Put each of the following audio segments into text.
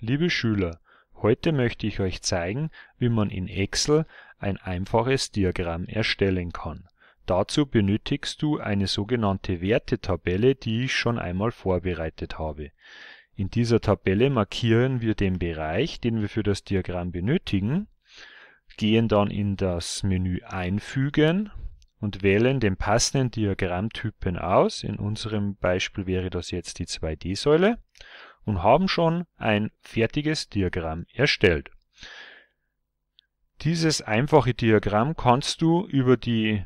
Liebe Schüler, heute möchte ich euch zeigen, wie man in Excel ein einfaches Diagramm erstellen kann. Dazu benötigst du eine sogenannte Wertetabelle, die ich schon einmal vorbereitet habe. In dieser Tabelle markieren wir den Bereich, den wir für das Diagramm benötigen, gehen dann in das Menü Einfügen und wählen den passenden Diagrammtypen aus. In unserem Beispiel wäre das jetzt die 2D-Säule und haben schon ein fertiges Diagramm erstellt. Dieses einfache Diagramm kannst du über die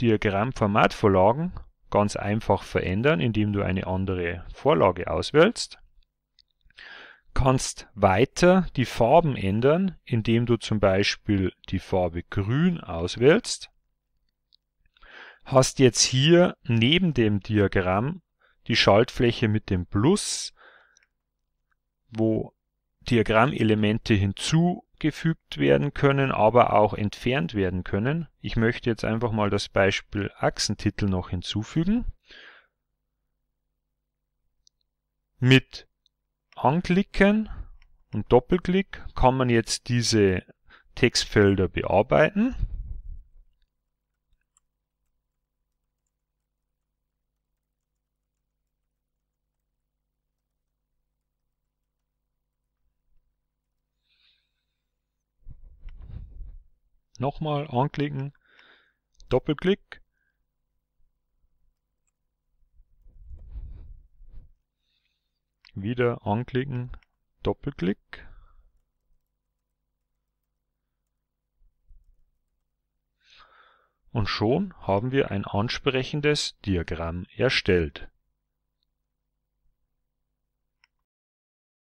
Diagrammformatvorlagen ganz einfach verändern, indem du eine andere Vorlage auswählst. Kannst weiter die Farben ändern, indem du zum Beispiel die Farbe grün auswählst. Hast jetzt hier neben dem Diagramm die Schaltfläche mit dem Plus wo Diagrammelemente hinzugefügt werden können, aber auch entfernt werden können. Ich möchte jetzt einfach mal das Beispiel Achsentitel noch hinzufügen. Mit Anklicken und Doppelklick kann man jetzt diese Textfelder bearbeiten. Nochmal anklicken. Doppelklick. Wieder anklicken. Doppelklick. Und schon haben wir ein ansprechendes Diagramm erstellt.